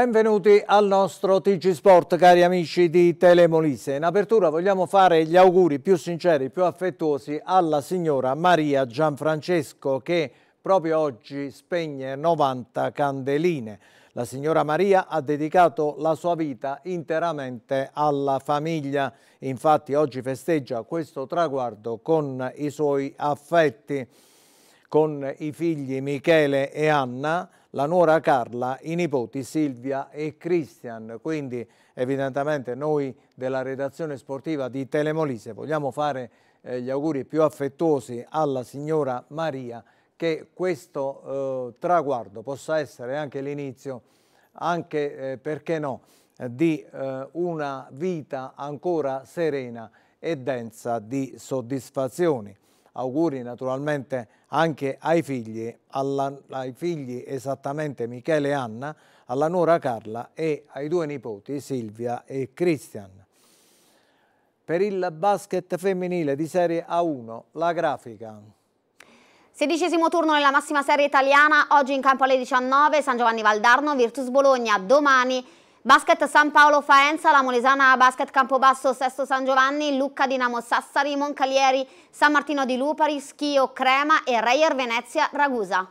Benvenuti al nostro TG Sport, cari amici di Telemolise. In apertura vogliamo fare gli auguri più sinceri, più affettuosi alla signora Maria Gianfrancesco che proprio oggi spegne 90 candeline. La signora Maria ha dedicato la sua vita interamente alla famiglia, infatti oggi festeggia questo traguardo con i suoi affetti, con i figli Michele e Anna, la nuora Carla, i nipoti Silvia e Christian. Quindi evidentemente noi della redazione sportiva di Telemolise vogliamo fare eh, gli auguri più affettuosi alla signora Maria che questo eh, traguardo possa essere anche l'inizio, anche eh, perché no, di eh, una vita ancora serena e densa di soddisfazioni auguri naturalmente anche ai figli, alla, ai figli esattamente Michele e Anna, alla nuora Carla e ai due nipoti Silvia e Christian. Per il basket femminile di Serie A1, la grafica. Sedicesimo turno nella massima serie italiana, oggi in campo alle 19, San Giovanni Valdarno, Virtus Bologna, domani Basket San Paolo Faenza, la Molesana Basket Campobasso Sesto San Giovanni, Lucca Dinamo Sassari, Moncalieri San Martino di Lupari, Schio Crema e Reyer Venezia Ragusa.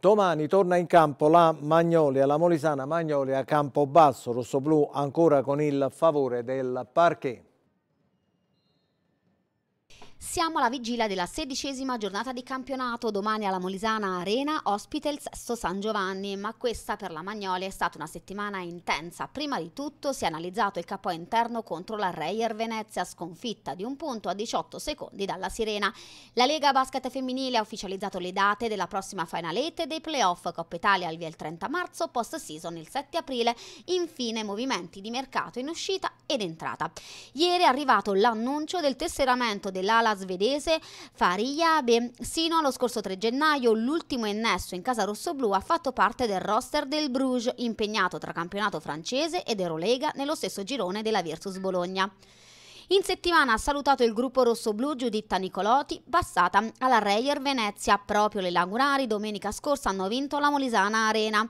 Domani torna in campo la Magnolia, la Molisana Magnolia Campobasso, Rosso Blu ancora con il favore del parquet. Siamo alla vigilia della sedicesima giornata di campionato, domani alla Molisana Arena ospite il Sesto San Giovanni, ma questa per la Magnolia è stata una settimana intensa. Prima di tutto si è analizzato il capo interno contro la Reyer Venezia, sconfitta di un punto a 18 secondi dalla Sirena. La Lega Basket Femminile ha ufficializzato le date della prossima finalete dei playoff Coppa Italia al via il 30 marzo, post season il 7 aprile, infine movimenti di mercato in uscita ed entrata. Ieri è arrivato l'annuncio del tesseramento dell'ala società svedese Fariabe. Sino allo scorso 3 gennaio l'ultimo innesso in casa rossoblù ha fatto parte del roster del Bruges, impegnato tra campionato francese ed Eurolega nello stesso girone della Virtus Bologna. In settimana ha salutato il gruppo rossoblù Giuditta Nicolotti, passata alla Reyer Venezia. Proprio le Lagunari domenica scorsa hanno vinto la Molisana Arena.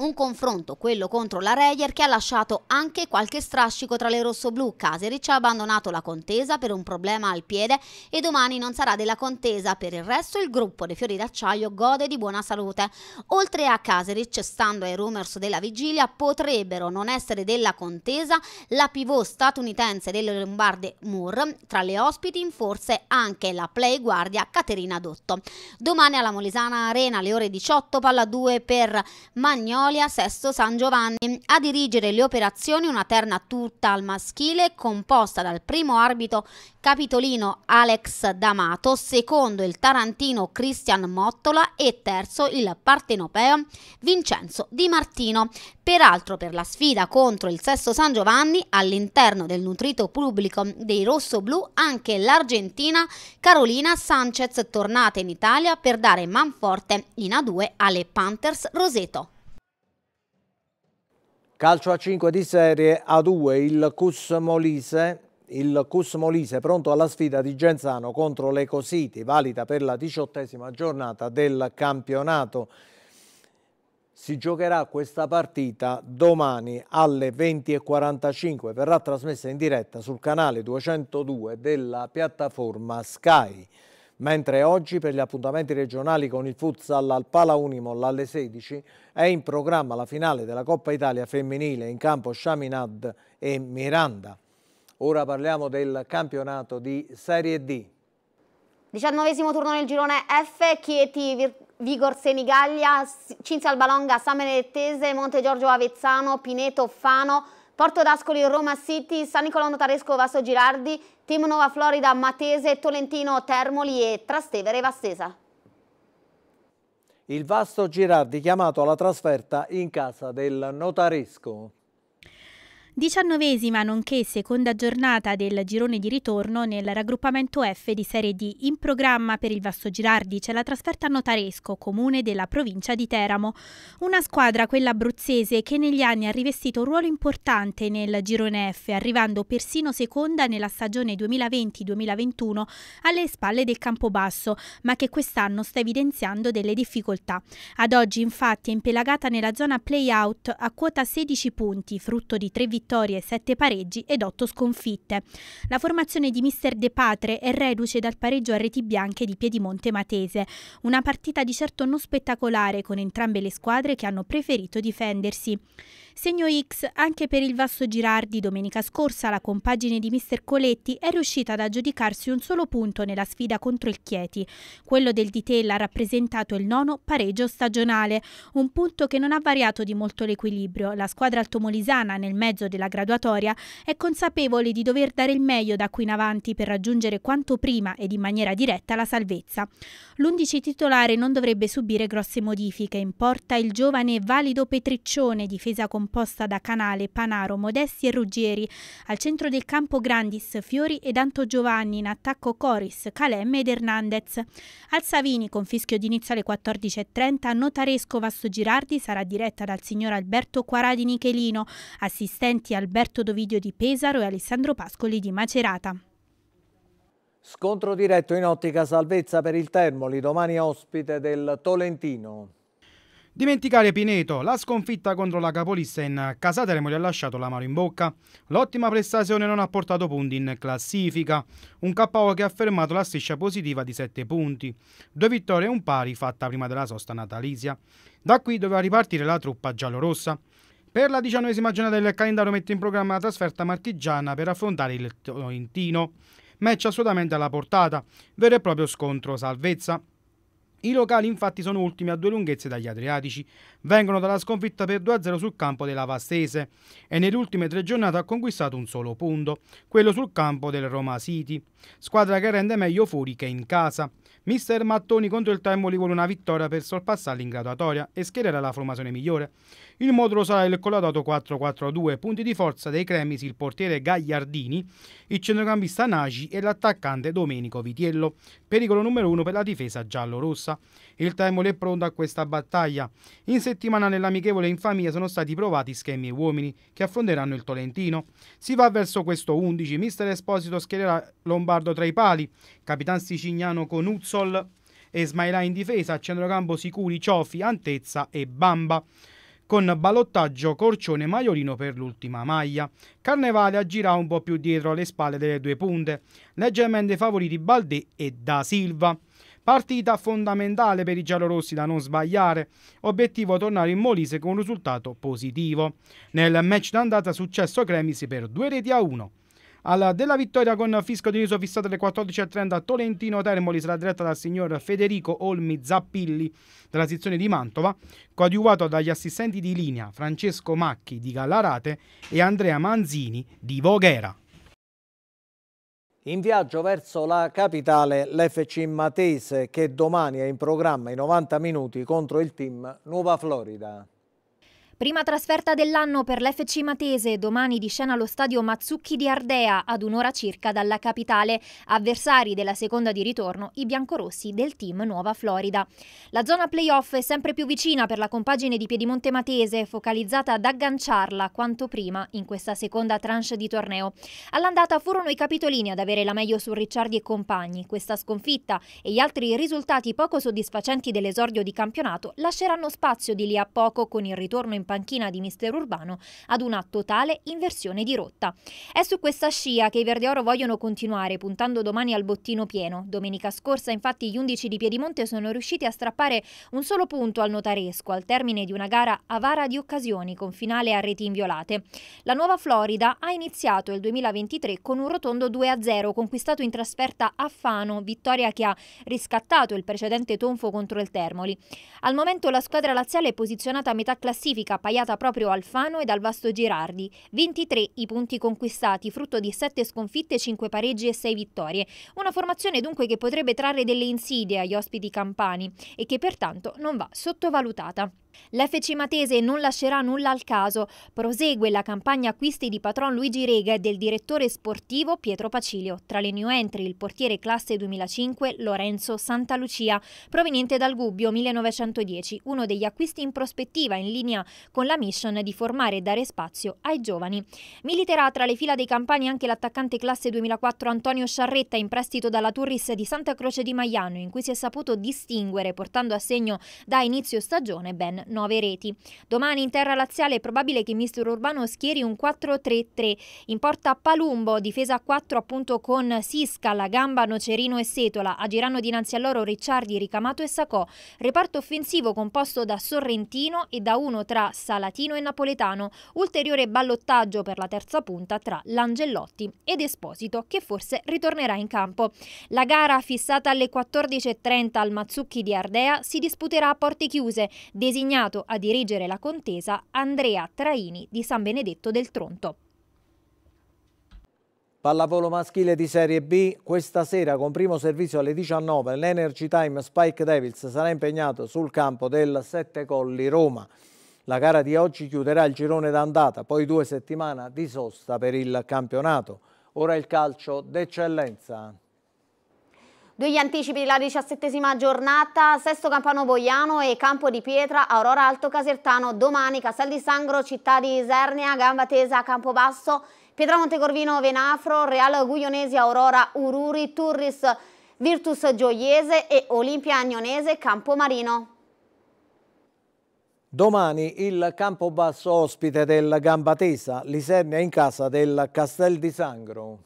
Un confronto, quello contro la Reyer, che ha lasciato anche qualche strascico tra le rossoblù. Caseric ha abbandonato la contesa per un problema al piede e domani non sarà della contesa. Per il resto il gruppo dei fiori d'acciaio gode di buona salute. Oltre a Caseric, stando ai rumors della vigilia, potrebbero non essere della contesa la pivot statunitense delle Lombarde Moore, tra le ospiti in forse anche la play guardia Caterina Dotto. Domani alla Molisana Arena alle ore 18, palla 2 per Magnolo Magnolia Sesto San Giovanni. A dirigere le operazioni una terna tutta al maschile composta dal primo arbitro capitolino Alex D'Amato, secondo il tarantino Cristian Mottola e terzo il partenopeo Vincenzo Di Martino. Peraltro per la sfida contro il Sesto San Giovanni all'interno del nutrito pubblico dei rossoblù anche l'argentina Carolina Sanchez tornata in Italia per dare manforte in A2 alle Panthers Roseto. Calcio a 5 di serie A2, il Cus Molise, il Cus Molise pronto alla sfida di Genzano contro l'Ecositi, valida per la diciottesima giornata del campionato. Si giocherà questa partita domani alle 20.45, verrà trasmessa in diretta sul canale 202 della piattaforma Sky mentre oggi per gli appuntamenti regionali con il futsal al Pala Unimol alle 16 è in programma la finale della Coppa Italia femminile in campo Shaminad e Miranda. Ora parliamo del campionato di Serie D. 19 turno nel girone F, Chieti Vigor Senigallia, Cinzia Albalonga, San Benedettese, Monte Giorgio Avezzano, Pineto Fano, Porto d'Ascoli, Roma City, San Nicolò Notaresco, Vasso Girardi, Team Nova Florida, Matese, Tolentino, Termoli e Trastevere Vastesa. Il Vasto Girardi chiamato alla trasferta in casa del Notaresco. Diciannovesima nonché seconda giornata del girone di ritorno nel raggruppamento F di Serie D. In programma per il Vasto Girardi c'è la trasferta a Notaresco, comune della provincia di Teramo. Una squadra, quella abruzzese, che negli anni ha rivestito un ruolo importante nel girone F, arrivando persino seconda nella stagione 2020-2021 alle spalle del Campobasso, ma che quest'anno sta evidenziando delle difficoltà. Ad oggi infatti è impelagata nella zona play-out a quota 16 punti, frutto di tre vittorie vittorie, 7 pareggi ed 8 sconfitte. La formazione di mister De Patre è reduce dal pareggio a reti bianche di Piedimonte Matese, una partita di certo non spettacolare con entrambe le squadre che hanno preferito difendersi. Segno X anche per il Vasso Girardi. Domenica scorsa la compagine di Mister Coletti è riuscita ad aggiudicarsi un solo punto nella sfida contro il Chieti. Quello del Ditella ha rappresentato il nono pareggio stagionale, un punto che non ha variato di molto l'equilibrio. La squadra altomolisana nel mezzo della graduatoria è consapevole di dover dare il meglio da qui in avanti per raggiungere quanto prima ed in maniera diretta la salvezza. L'11 titolare non dovrebbe subire grosse modifiche. In porta il giovane valido Petriccione, difesa compagna composta da Canale, Panaro, Modesti e Ruggieri. Al centro del campo Grandis, Fiori ed Anto Giovanni, in attacco Coris, Calemme ed Hernandez. Al Savini, con fischio d'inizio alle 14.30, Notaresco Vasso Girardi sarà diretta dal signor Alberto Quaradi Nichelino, assistenti Alberto Dovidio di Pesaro e Alessandro Pascoli di Macerata. Scontro diretto in ottica salvezza per il Termoli, domani ospite del Tolentino. Dimenticare Pineto, la sconfitta contro la capolista in casa Teramo gli ha lasciato la mano in bocca. L'ottima prestazione non ha portato punti in classifica. Un KO che ha fermato la striscia positiva di 7 punti. Due vittorie e un pari fatta prima della sosta natalizia. Da qui doveva ripartire la truppa giallorossa. Per la diciannovesima giornata del calendario mette in programma la trasferta marchigiana per affrontare il Tolentino. Match assolutamente alla portata, vero e proprio scontro salvezza. I locali infatti sono ultimi a due lunghezze dagli Adriatici, vengono dalla sconfitta per 2-0 sul campo della Vastese e nelle ultime tre giornate ha conquistato un solo punto, quello sul campo del Roma City, squadra che rende meglio fuori che in casa. Mister Mattoni contro il Termoli vuole una vittoria per sorpassarli in graduatoria e schiererà la formazione migliore. Il Modro Sael con la 4-4-2, punti di forza dei Cremisi il portiere Gagliardini, il centrocampista Nagi e l'attaccante Domenico Vitiello. Pericolo numero uno per la difesa giallo-rossa. Il Taimolo è pronto a questa battaglia. In settimana nell'amichevole in famiglia sono stati provati schemi e uomini che affronteranno il Tolentino. Si va verso questo 11, mister Esposito schiererà Lombardo tra i pali, capitan Sicignano con Uzzol e Smailà in difesa, centrocampo Sicuri, Ciofi, Antezza e Bamba con ballottaggio Corcione-Maiorino per l'ultima maglia. Carnevale agirà un po' più dietro alle spalle delle due punte, leggermente favoriti Baldè e Da Silva. Partita fondamentale per i giallorossi da non sbagliare, obiettivo tornare in Molise con un risultato positivo. Nel match d'andata successo Cremisi per due reti a uno. Alla della vittoria con fisco di riso fissato alle 14.30 a Tolentino Termoli sarà diretta dal signor Federico Olmi Zappilli della sezione di Mantova, coadiuvato dagli assistenti di linea Francesco Macchi di Gallarate e Andrea Manzini di Voghera. In viaggio verso la capitale l'FC Matese che domani è in programma i 90 minuti contro il team Nuova Florida. Prima trasferta dell'anno per l'FC Matese, domani di scena allo stadio Mazzucchi di Ardea, ad un'ora circa dalla capitale. Avversari della seconda di ritorno, i biancorossi del team Nuova Florida. La zona playoff è sempre più vicina per la compagine di Piedimonte Matese, focalizzata ad agganciarla quanto prima in questa seconda tranche di torneo. All'andata furono i capitolini ad avere la meglio su Ricciardi e compagni. Questa sconfitta e gli altri risultati poco soddisfacenti dell'esordio di campionato lasceranno spazio di lì a poco con il ritorno in panchina di mister Urbano ad una totale inversione di rotta. È su questa scia che i Verdeoro vogliono continuare puntando domani al bottino pieno. Domenica scorsa infatti gli 11 di Piedimonte sono riusciti a strappare un solo punto al notaresco al termine di una gara avara di occasioni con finale a reti inviolate. La nuova Florida ha iniziato il 2023 con un rotondo 2-0 conquistato in trasferta a Fano, vittoria che ha riscattato il precedente tonfo contro il Termoli. Al momento la squadra laziale è posizionata a metà classifica appaiata proprio Alfano e dal Vasto Girardi. 23 i punti conquistati, frutto di 7 sconfitte, 5 pareggi e 6 vittorie. Una formazione dunque che potrebbe trarre delle insidie agli ospiti campani e che pertanto non va sottovalutata. L'FC Matese non lascerà nulla al caso. Prosegue la campagna acquisti di patron Luigi Rega e del direttore sportivo Pietro Pacilio. Tra le new entry il portiere classe 2005 Lorenzo Santalucia, proveniente dal Gubbio 1910, uno degli acquisti in prospettiva in linea con la mission di formare e dare spazio ai giovani. Militerà tra le fila dei campani anche l'attaccante classe 2004 Antonio Sciarretta in prestito dalla Turris di Santa Croce di Maiano, in cui si è saputo distinguere portando a segno da inizio stagione ben 9 reti. Domani in terra laziale è probabile che mister Urbano schieri un 4-3-3. In porta Palumbo, difesa a 4 appunto con Sisca, La Gamba, Nocerino e Setola. Agiranno dinanzi a loro Ricciardi, Ricamato e Sacò. Reparto offensivo composto da Sorrentino e da uno tra Salatino e Napoletano. Ulteriore ballottaggio per la terza punta tra Langellotti ed Esposito che forse ritornerà in campo. La gara fissata alle 14.30 al Mazzucchi di Ardea si disputerà a porte chiuse, designata assegnato a dirigere la contesa Andrea Traini di San Benedetto del Tronto. Pallavolo maschile di Serie B, questa sera con primo servizio alle 19 l'Energy Time Spike Devils sarà impegnato sul campo del Sette Colli Roma. La gara di oggi chiuderà il girone d'andata, poi due settimane di sosta per il campionato. Ora il calcio d'eccellenza. Due anticipi della diciassettesima giornata, Sesto Campano Boiano e Campo di Pietra, Aurora Alto Casertano, domani Castel di Sangro, Città di Isernia, Gamba Tesa, Campobasso, Pietramonte Corvino, Venafro, Real Guglionesi, Aurora, Ururi, Turris, Virtus Gioiese e Olimpia Agnonese, Campomarino. Domani il Campobasso ospite del Gambatesa, l'Isernia in casa del Castel di Sangro.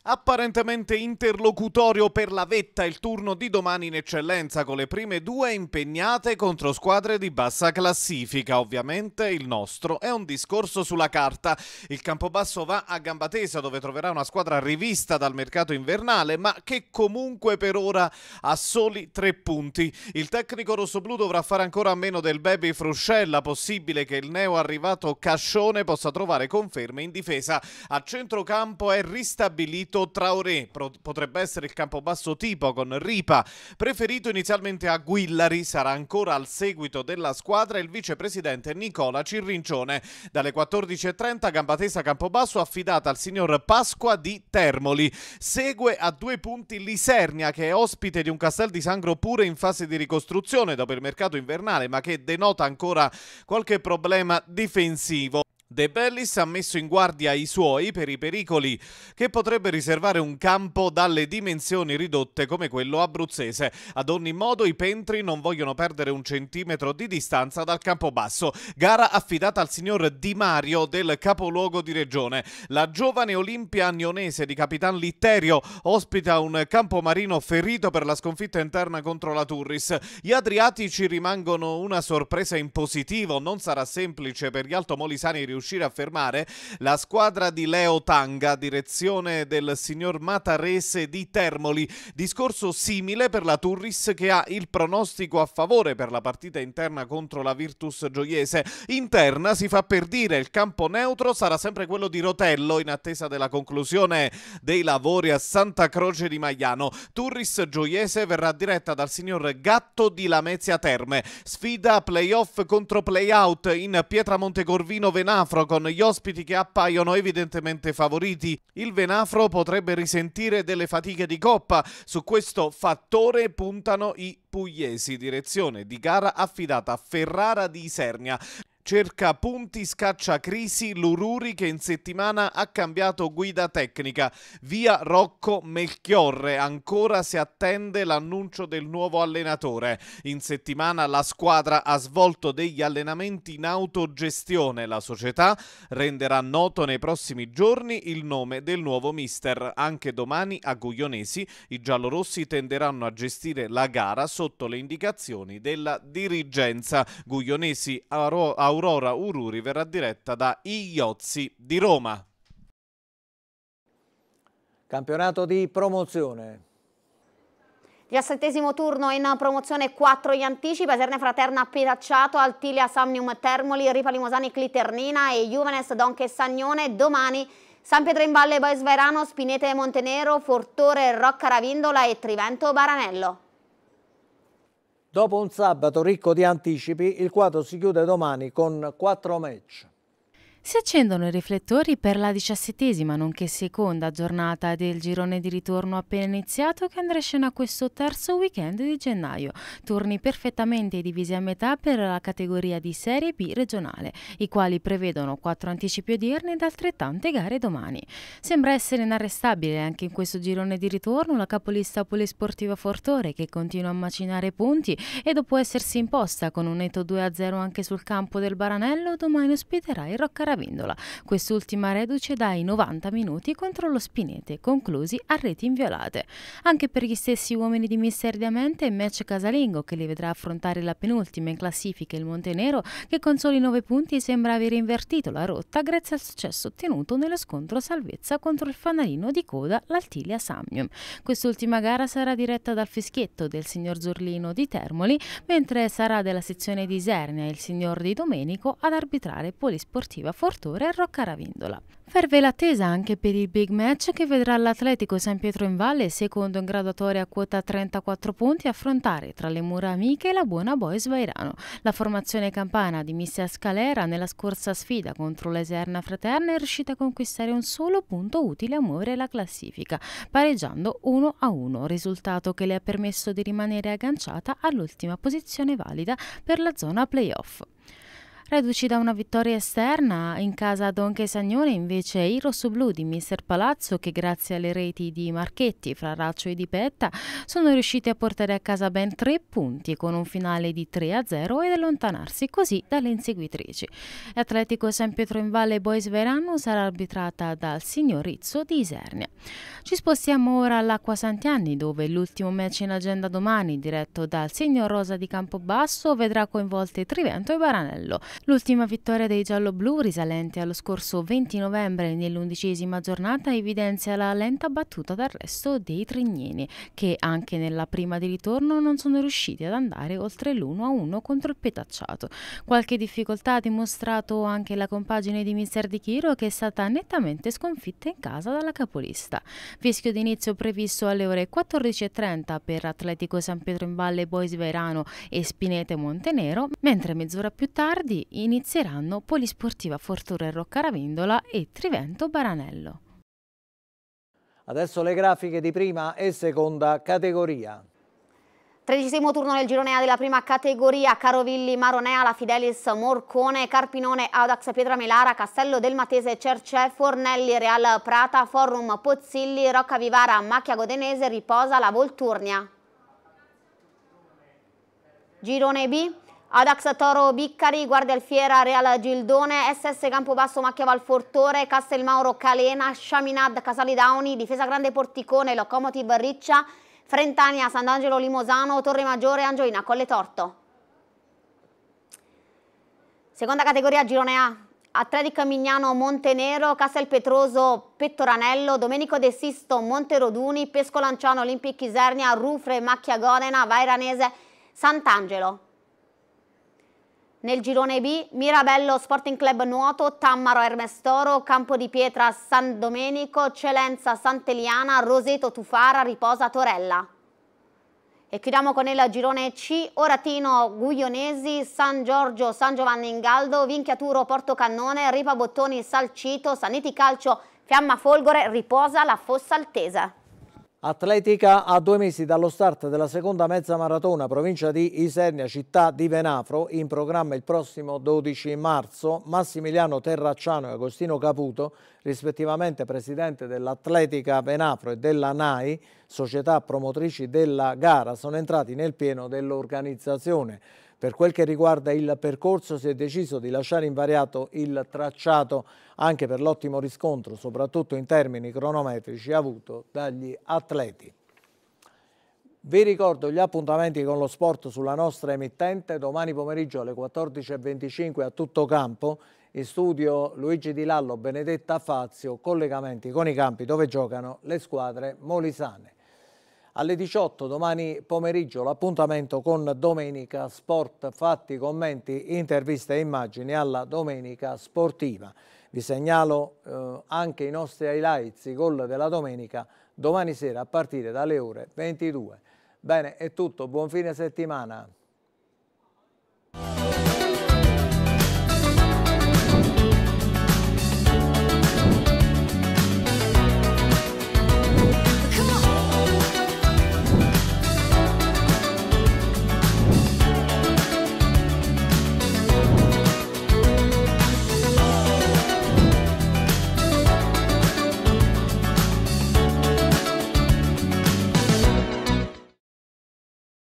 Apparentemente interlocutorio per la vetta il turno di domani in eccellenza con le prime due impegnate contro squadre di bassa classifica. Ovviamente il nostro è un discorso sulla carta. Il Campobasso va a gamba tesa dove troverà una squadra rivista dal mercato invernale ma che comunque per ora ha soli tre punti. Il tecnico rossoblu dovrà fare ancora a meno del baby Fruscella. Possibile che il neo arrivato Cascione possa trovare conferme in difesa. A centrocampo è ristabilito Benedetto Traoré potrebbe essere il campobasso tipo con Ripa. Preferito inizialmente a Guillari, sarà ancora al seguito della squadra il vicepresidente Nicola Cirrincione. Dalle 14.30 Gambatesa Campobasso affidata al signor Pasqua di Termoli. Segue a due punti Lisernia che è ospite di un castel di sangro pure in fase di ricostruzione dopo il mercato invernale ma che denota ancora qualche problema difensivo. De Bellis ha messo in guardia i suoi per i pericoli che potrebbe riservare un campo dalle dimensioni ridotte come quello abruzzese. Ad ogni modo i pentri non vogliono perdere un centimetro di distanza dal campo basso. Gara affidata al signor Di Mario del capoluogo di regione. La giovane Olimpia agnonese di Capitan Litterio ospita un campomarino ferito per la sconfitta interna contro la Turris. Gli Adriatici rimangono una sorpresa in positivo, non sarà semplice per gli altomolisani riuscire riuscire a fermare la squadra di Leo Tanga, direzione del signor Matarese di Termoli. Discorso simile per la Turris che ha il pronostico a favore per la partita interna contro la Virtus Gioiese. Interna si fa per dire il campo neutro sarà sempre quello di Rotello in attesa della conclusione dei lavori a Santa Croce di Magliano. Turris Gioiese verrà diretta dal signor Gatto di Lamezia Terme. Sfida playoff contro playout in Pietramonte Corvino Venafro scontro con gli ospiti che appaiono evidentemente favoriti. Il Venafro potrebbe risentire delle fatiche di coppa, su questo fattore puntano i pugliesi, direzione di gara affidata a Ferrara di Isernia. Cerca punti, scaccia crisi, Lururi che in settimana ha cambiato guida tecnica. Via Rocco Melchiorre, ancora si attende l'annuncio del nuovo allenatore. In settimana la squadra ha svolto degli allenamenti in autogestione. La società renderà noto nei prossimi giorni il nome del nuovo mister. Anche domani a Guglionesi i giallorossi tenderanno a gestire la gara sotto le indicazioni della dirigenza. Guglionesi avrò Aurora Ururi verrà diretta da Iozzi di Roma. Campionato di promozione. Diciassettesimo turno in promozione 4 gli anticipi, Aserne Fraterna Piracciato, Altilia Samnium Termoli, Ripali Mosani Cliternina e Juvenes Donche Sagnone. Domani San Pietro in Valle Boes Verano, Spinete Montenero, Fortore Rocca Ravindola e Trivento Baranello. Dopo un sabato ricco di anticipi, il quadro si chiude domani con quattro match. Si accendono i riflettori per la diciassettesima, nonché seconda giornata del girone di ritorno appena iniziato che andrà in scena questo terzo weekend di gennaio. Turni perfettamente divisi a metà per la categoria di Serie B regionale, i quali prevedono quattro anticipi odierni ed altrettante gare domani. Sembra essere inarrestabile anche in questo girone di ritorno la capolista polisportiva Fortore che continua a macinare punti e dopo essersi imposta con un netto 2-0 anche sul campo del Baranello domani ospiterà il Roccarello Ravendola. Quest'ultima reduce dai 90 minuti contro lo Spinete, conclusi a reti inviolate. Anche per gli stessi uomini di Mister Diamante è match casalingo che li vedrà affrontare la penultima in classifica il Montenero che con soli 9 punti sembra aver invertito la rotta grazie al successo ottenuto nello scontro salvezza contro il fanalino di coda l'Altilia Samnium. Quest'ultima gara sarà diretta dal fischietto del signor Zurlino di Termoli mentre sarà della sezione di Isernia il signor Di Domenico ad arbitrare Polisportiva Fortore e Rocca Ravindola. Ferve l'attesa anche per il big match che vedrà l'Atletico San Pietro in Valle, secondo in graduatoria a quota 34 punti, affrontare tra le mura amiche la buona Boys Vairano. La formazione campana di Missia Scalera nella scorsa sfida contro l'Eserna Fraterna è riuscita a conquistare un solo punto utile a muovere la classifica, pareggiando 1-1, risultato che le ha permesso di rimanere agganciata all'ultima posizione valida per la zona playoff. Reduci da una vittoria esterna, in casa a Sagnone invece i rossoblù di Mister Palazzo che grazie alle reti di Marchetti, Fraraccio e Di Petta sono riusciti a portare a casa ben tre punti con un finale di 3-0 ed allontanarsi così dalle inseguitrici. Atletico San Pietro in Valle Boys Verano sarà arbitrata dal signor Rizzo di Isernia. Ci spostiamo ora all'Acqua Santiani dove l'ultimo match in agenda domani diretto dal signor Rosa di Campobasso vedrà coinvolte Trivento e Baranello. L'ultima vittoria dei gialloblu risalente allo scorso 20 novembre nell'undicesima giornata, evidenzia la lenta battuta d'arresto dei trignini, che anche nella prima di ritorno non sono riusciti ad andare oltre l'1-1 contro il Petacciato. Qualche difficoltà ha dimostrato anche la compagine di Mister Di Chiro, che è stata nettamente sconfitta in casa dalla capolista. Fischio d'inizio previsto alle ore 14.30 per Atletico San Pietro in Valle Bois Verano e Spinete Montenero, mentre mezz'ora più tardi inizieranno Polisportiva Fortuna e Roccaravendola e Trivento Baranello. Adesso le grafiche di prima e seconda categoria. Tredicesimo turno del girone A della prima categoria, Carovilli, Maronea, La Fidelis, Morcone, Carpinone, Audax, Pietra Melara, Castello del Matese, Cerce, Fornelli, Real Prata, Forum, Pozzilli, Rocca Vivara, Macchia Godenese, Riposa, La Volturnia. Girone B, Adax Toro Biccari, Guardia Alfiera Real Gildone, SS Campobasso Macchia Valfortore, Castelmauro Calena, Sciaminad Casali Dauni, Difesa Grande Porticone, Locomotive Riccia, Frentania Sant'Angelo Limosano, Torre Maggiore Angioina Colle Torto. Seconda categoria Girone A. Atletic Mignano Montenero, Castel Petroso, Pettoranello, Domenico De Sisto Monteroduni, Pesco Lanciano, Olimpic Isernia, Rufre Macchia Godena, Vairanese Sant'Angelo. Nel girone B, Mirabello Sporting Club Nuoto, Tammaro Ermestoro, Campo di Pietra San Domenico, Celenza Sant'Eliana, Roseto Tufara, Riposa Torella. E chiudiamo con il girone C, Oratino Guglionesi, San Giorgio San Giovanni Ingaldo, Vinchiaturo Portocannone, Ripa Bottoni Salcito, Saniti Calcio, Fiamma Folgore, Riposa La Fossa Altese. Atletica a due mesi dallo start della seconda mezza maratona provincia di Isernia, città di Venafro, in programma il prossimo 12 marzo, Massimiliano Terracciano e Agostino Caputo, rispettivamente presidente dell'Atletica Venafro e della NAI, società promotrici della gara, sono entrati nel pieno dell'organizzazione. Per quel che riguarda il percorso si è deciso di lasciare invariato il tracciato anche per l'ottimo riscontro, soprattutto in termini cronometrici, avuto dagli atleti. Vi ricordo gli appuntamenti con lo sport sulla nostra emittente domani pomeriggio alle 14.25 a tutto campo. In studio Luigi Di Lallo, Benedetta Fazio, collegamenti con i campi dove giocano le squadre molisane alle 18 domani pomeriggio l'appuntamento con Domenica Sport, fatti, commenti, interviste e immagini alla Domenica Sportiva. Vi segnalo eh, anche i nostri highlights, i gol della domenica, domani sera a partire dalle ore 22. Bene, è tutto, buon fine settimana.